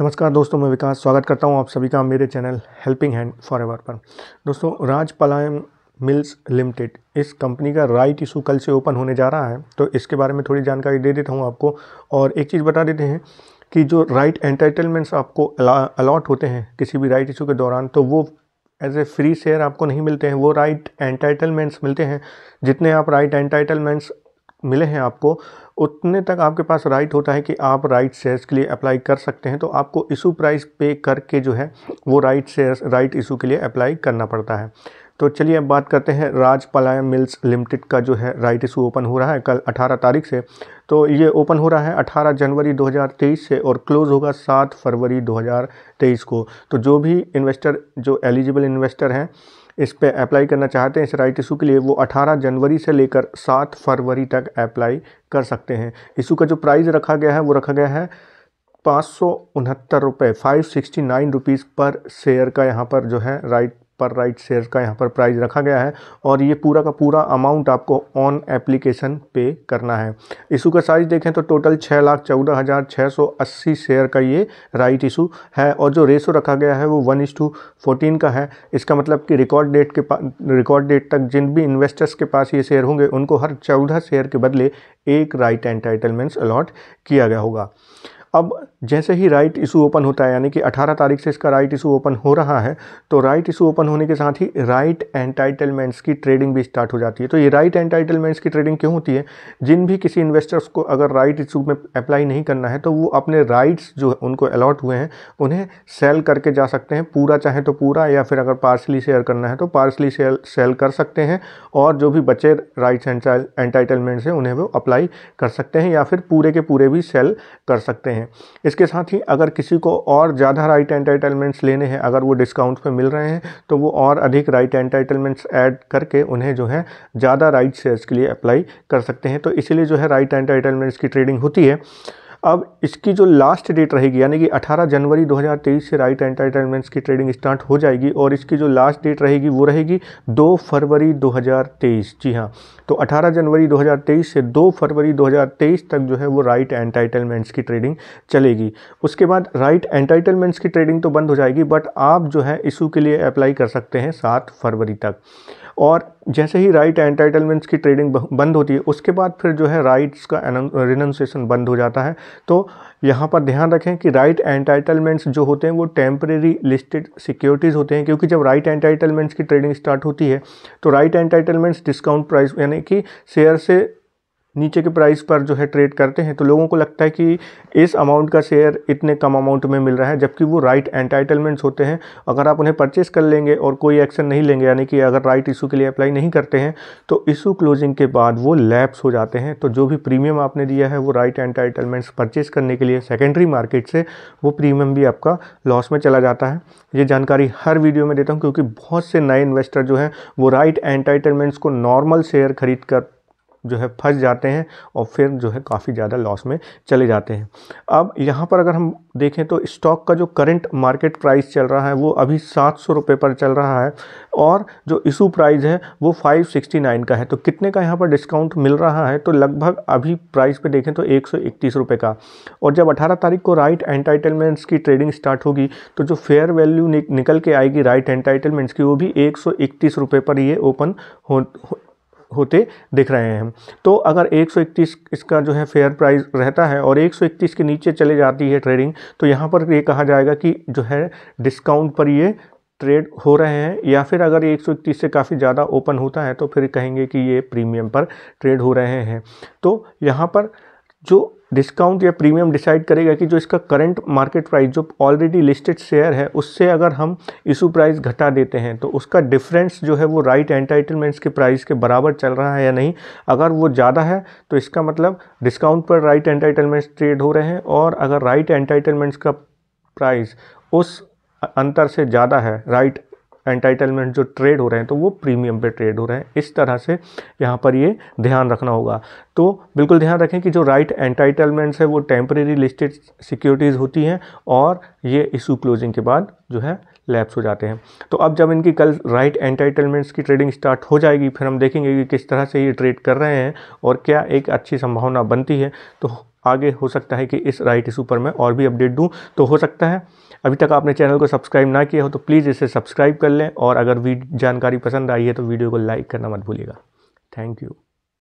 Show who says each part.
Speaker 1: नमस्कार दोस्तों मैं विकास स्वागत करता हूं आप सभी का मेरे channel helping hand forever पर दोस्तों राज पलायम मिल्स लिमिटेड इस कंपनी का राइट इशू कल से ओपन होने जा रहा है तो इसके बारे में थोड़ी जानकारी दे देता हूं आपको और एक चीज़ बता देते हैं कि जो राइट एंटरटेनमेंट्स आपको अलाट होते हैं किसी भी राइट इशू के दौरान तो वो एज ए फ्री शेयर आपको नहीं मिलते हैं वो राइट एंटाइटलमेंट्स मिलते हैं जितने आप राइट एंटाइटलमेंट्स मिले हैं आपको उतने तक आपके पास राइट होता है कि आप राइट शेयर्स के लिए अप्लाई कर सकते हैं तो आपको इशू प्राइस पे करके जो है वो राइट शेयर्स राइट इशू के लिए अप्लाई करना पड़ता है तो चलिए अब बात करते हैं राज पलाय मिल्स लिमिटेड का जो है राइट इशू ओपन हो रहा है कल 18 तारीख से तो ये ओपन हो रहा है 18 जनवरी 2023 से और क्लोज़ होगा 7 फरवरी 2023 को तो जो भी इन्वेस्टर जो एलिजिबल इन्वेस्टर हैं इस पर अप्लाई करना चाहते हैं इस राइट इशू के लिए वो 18 जनवरी से लेकर 7 फरवरी तक अप्लाई कर सकते हैं इशू का जो प्राइस रखा गया है वो रखा गया है पाँच सौ उनहत्तर रुपये फाइव सिक्सटी नाइन रुपीज़ पर शेयर का यहाँ पर जो है राइट पर राइट शेयर का यहाँ पर प्राइस रखा गया है और ये पूरा का पूरा अमाउंट आपको ऑन एप्लीकेशन पे करना है इशू का साइज़ देखें तो टोटल छः लाख चौदह हज़ार छः सौ अस्सी शेयर का ये राइट इशू है और जो रेशो रखा गया है वो वन इस टू फोर्टीन का है इसका मतलब कि रिकॉर्ड डेट के पास रिकॉर्ड डेट तक जिन भी इन्वेस्टर्स के पास ये शेयर होंगे उनको हर चौदह शेयर के बदले एक राइट एंटाइटलमेंट्स अलॉट किया गया होगा अब जैसे ही राइट इशू ओपन होता है यानी कि 18 तारीख से इसका राइट इशू ओपन हो रहा है तो राइट इशू ओपन होने के साथ ही राइट एंटाइटलमेंट्स की ट्रेडिंग भी स्टार्ट हो जाती है तो ये राइट एंटाइटलमेंट्स की ट्रेडिंग क्यों होती है जिन भी किसी इन्वेस्टर्स को अगर राइट इशू में अप्लाई नहीं करना है तो वो अपने राइट्स जो उनको अलॉट हुए हैं उन्हें सेल करके जा सकते हैं पूरा चाहे तो पूरा या फिर अगर पार्सली शेयर करना है तो पार्सली शेयर सेल कर सकते हैं और जो भी बचे राइट्स एंटाइटलमेंट्स हैं उन्हें वो अप्लाई कर सकते हैं या फिर पूरे के पूरे भी सेल कर सकते हैं हैं इसके साथ ही अगर किसी को और ज़्यादा राइट एंटाइटलमेंट्स लेने हैं अगर वो डिस्काउंट पे मिल रहे हैं तो वो और अधिक राइट एंटाइटलमेंट्स ऐड करके उन्हें जो है ज़्यादा राइट शेयर्स के लिए अप्लाई कर सकते हैं तो इसीलिए जो है राइट एंटाइटलमेंट्स की ट्रेडिंग होती है अब इसकी जो लास्ट डेट रहेगी यानी कि 18 जनवरी 2023 से राइट एंटरटेनमेंट्स की ट्रेडिंग स्टार्ट हो जाएगी और इसकी जो लास्ट डेट रहेगी वो रहेगी 2 फरवरी 2023 जी हाँ तो 18 जनवरी 2023 से 2 फरवरी 2023 तक जो है वो राइट एंटाइटलमेंट्स की ट्रेडिंग चलेगी उसके बाद राइट एंटाइटलमेंट्स की ट्रेडिंग तो बंद हो जाएगी बट आप जो है इशू के लिए अप्लाई कर सकते हैं सात फरवरी तक और जैसे ही राइट एंटाइटलमेंट्स की ट्रेडिंग बंद होती है उसके बाद फिर जो है राइट्स का रिनंसिएशन बंद हो जाता है तो यहाँ पर ध्यान रखें कि राइट एंटाइटलमेंट्स जो होते हैं वो टेम्परेरी लिस्टेड सिक्योरिटीज़ होते हैं क्योंकि जब राइट एंटाइटलमेंट्स की ट्रेडिंग स्टार्ट होती है तो राइट एंटाइटलमेंट्स डिस्काउंट प्राइस यानी कि शेयर से नीचे के प्राइस पर जो है ट्रेड करते हैं तो लोगों को लगता है कि इस अमाउंट का शेयर इतने कम अमाउंट में मिल रहा है जबकि वो राइट एंटाइटलमेंट्स होते हैं अगर आप उन्हें परचेस कर लेंगे और कोई एक्शन नहीं लेंगे यानी कि अगर राइट इशू के लिए अप्लाई नहीं करते हैं तो इशू क्लोजिंग के बाद वो लैप्स हो जाते हैं तो जो भी प्रीमियम आपने दिया है वो राइट एंटाइटलमेंट्स परचेस करने के लिए सेकेंडरी मार्केट से वो प्रीमियम भी आपका लॉस में चला जाता है ये जानकारी हर वीडियो में देता हूँ क्योंकि बहुत से नए इन्वेस्टर जो हैं वो राइट एंटाइटलमेंट्स को नॉर्मल शेयर खरीद कर जो है फंस जाते हैं और फिर जो है काफ़ी ज़्यादा लॉस में चले जाते हैं अब यहाँ पर अगर हम देखें तो स्टॉक का जो करंट मार्केट प्राइस चल रहा है वो अभी सात सौ रुपये पर चल रहा है और जो इशू प्राइस है वो फाइव सिक्सटी नाइन का है तो कितने का यहाँ पर डिस्काउंट मिल रहा है तो लगभग अभी प्राइस पे देखें तो एक सौ इकतीस रुपये का और जब अठारह तारीख को राइट एंटाइटलमेंट्स की ट्रेडिंग स्टार्ट होगी तो जो फेयर वैल्यू निकल के आएगी राइट एंटाइटलमेंट्स की वो भी एक सौ इकतीस रुपये पर ये ओपन हो होते दिख रहे हैं तो अगर 131 इसका जो है फेयर प्राइस रहता है और 131 के नीचे चले जाती है ट्रेडिंग तो यहाँ पर ये कहा जाएगा कि जो है डिस्काउंट पर ये ट्रेड हो रहे हैं या फिर अगर 131 से काफ़ी ज़्यादा ओपन होता है तो फिर कहेंगे कि ये प्रीमियम पर ट्रेड हो रहे हैं तो यहाँ पर जो डिस्काउंट या प्रीमियम डिसाइड करेगा कि जो इसका करंट मार्केट प्राइस जो ऑलरेडी लिस्टेड शेयर है उससे अगर हम इशू प्राइस घटा देते हैं तो उसका डिफरेंस जो है वो राइट एंटाइटलमेंट्स के प्राइस के बराबर चल रहा है या नहीं अगर वो ज़्यादा है तो इसका मतलब डिस्काउंट पर राइट एंटाइटलमेंट्स ट्रेड हो रहे हैं और अगर राइट एंटाइटलमेंट्स का प्राइस उस अंतर से ज़्यादा है राइट एंटाइटलमेंट जो ट्रेड हो रहे हैं तो वो प्रीमियम पे ट्रेड हो रहे हैं इस तरह से यहाँ पर ये ध्यान रखना होगा तो बिल्कुल ध्यान रखें कि जो राइट एंटाइटलमेंट्स है वो टेम्परेरी लिस्टेड सिक्योरिटीज़ होती हैं और ये इशू क्लोजिंग के बाद जो है लैप्स हो जाते हैं तो अब जब इनकी कल राइट एंटाइटलमेंट्स की ट्रेडिंग स्टार्ट हो जाएगी फिर हम देखेंगे कि किस तरह से ये ट्रेड कर रहे हैं और क्या एक अच्छी संभावना बनती है तो आगे हो सकता है कि इस राइट इशू पर मैं और भी अपडेट दूँ तो हो सकता है अभी तक आपने चैनल को सब्सक्राइब ना किया हो तो प्लीज़ इसे सब्सक्राइब कर लें और अगर जानकारी पसंद आई है तो वीडियो को लाइक करना मत भूलिएगा थैंक यू